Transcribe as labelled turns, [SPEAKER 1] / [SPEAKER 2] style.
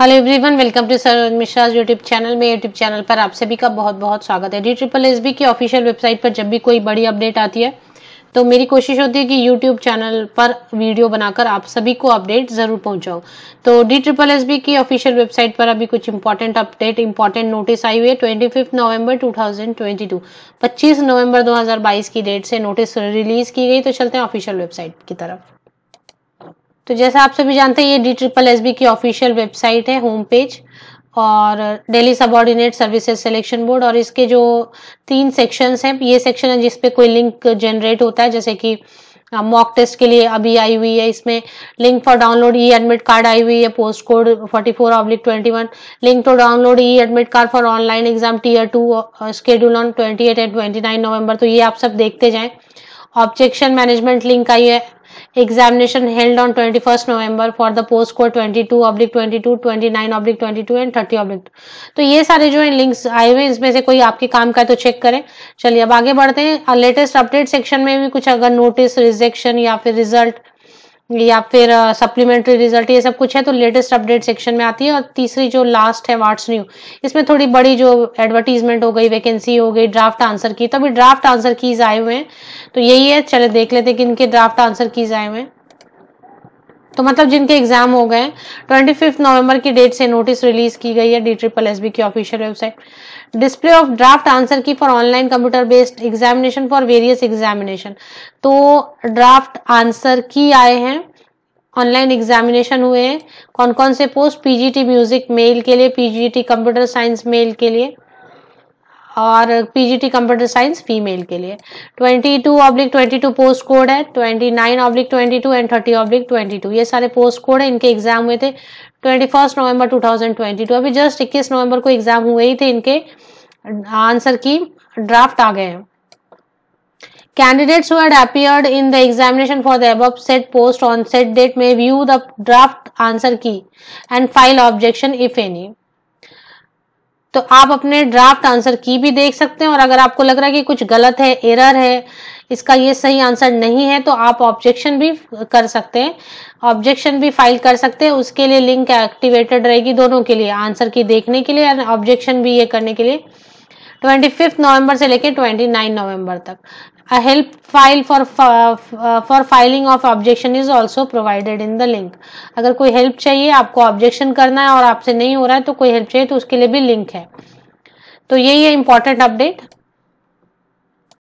[SPEAKER 1] hello everyone welcome to sir Mishra YouTube channel में YouTube channel पर आप सभी का बहुत बहुत स्वागत है डी ट्रिपल एस बी की ऑफिशियल वेबसाइट पर जब भी कोई बड़ी अपडेट आती है तो मेरी कोशिश होती है कि यूट्यूब चैनल पर वीडियो बनाकर आप सभी को अपडेट ज़रूर पहुंचाऊं तो डी ट्रिपल एस बी की ऑफिशियल वेबसाइट पर अभी कुछ इंपॉर्टेंट अपडेट इंपॉर्टेंट नोटिस आई हुई है twenty fifth November two thousand twenty two पच्चीस नवंबर दो हज़ार बाईस की डेट से नोटिस रिलीज़ की गई तो चलते हैं ऑफिशियल वेबसाइट की तरफ तो जैसा आप सभी जानते हैं ये डी ट्रिपल एस बी की ऑफिशियल वेबसाइट है होम पेज और Delhi subordinate services selection board और इसके जो तीन सेक्शंस हैं ये सेक्शन है जिसपे कोई लिंक जनरेट होता है जैसे कि मॉक टेस्ट के लिए अभी आई हुई है इसमें link for download e admit card आई हुई है post code 44 four oblique twenty link to download e admit card for online exam tier two scheduled on 28 eight and 29 November तो ये आप सब देखते जाएं ऑब्जेक्शन मैनेजमेंट लिंक आई है examination held on 21st November for the post code 22 oblique 22 29 oblique 22 and 30 oblique तो ये सारे जो है लिंक्स आए हुए इसमें से कोई आपके काम का है तो चेक करें चलिए अब आगे बढ़ते हैं लेटेस्ट अपडेट सेक्शन में भी कुछ अगर नोटिस रिजेक्शन या फिर रिजल्ट या फिर सप्लीमेंट्री uh, रिजल्ट ये सब कुछ है तो लेटेस्ट अपडेट सेक्शन में आती है और तीसरी जो लास्ट है वाट्स न्यू इसमें थोड़ी बड़ी जो एडवर्टीजमेंट हो गई वैकेंसी हो गई ड्राफ्ट आंसर की तभी ड्राफ्ट आंसर कीज आए हुए हैं तो यही है चले देख लेते कि इनके ड्राफ्ट आंसर की जाए हुए तो मतलब जिनके एग्जाम हो गए ट्वेंटी फिफ्थ नवंबर की डेट से नोटिस रिलीज की गई है डी ट्रिपल एस बी की official website display of draft answer key for online computer based examination for various examination तो ड्राफ्ट आंसर की आए हैं ऑनलाइन एग्जामिनेशन हुए हैं कौन कौन से पोस्ट पीजीटी म्यूजिक मेल के लिए पीजीटी कंप्यूटर साइंस मेल के लिए और पीजीटी कंप्यूटर साइंस फीमेल के लिए 22 ऑब्लिक 22 पोस्ट कोड है 29 ऑब्लिक 22 एंड 30 ऑब्लिक 22 ये सारे पोस्ट कोड है इनके एग्जाम हुए थे twenty first November two thousand twenty two अभी जस्ट इक्कीस नवंबर को एग्जाम हुए ही थे इनके आंसर की ड्राफ्ट आ गए हैं Candidates who in the examination for the for set post on set date में view the draft answer key and file objection if any तो आप अपने ड्राफ्ट आंसर की भी देख सकते हैं और अगर आपको लग रहा है कि कुछ गलत है एरर है इसका ये सही आंसर नहीं है तो आप ऑब्जेक्शन भी कर सकते हैं ऑब्जेक्शन भी फाइल कर सकते हैं उसके लिए लिंक एक्टिवेटेड रहेगी दोनों के लिए आंसर की देखने के लिए और ऑब्जेक्शन भी ये करने के लिए 25 नवंबर से लेकर 29 नवंबर तक a help file for for filing of objection is also provided in the link अगर कोई हेल्प चाहिए आपको ऑब्जेक्शन करना है और आपसे नहीं हो रहा है तो कोई हेल्प चाहिए तो उसके लिए भी लिंक है तो यही है इंपॉर्टेंट अपडेट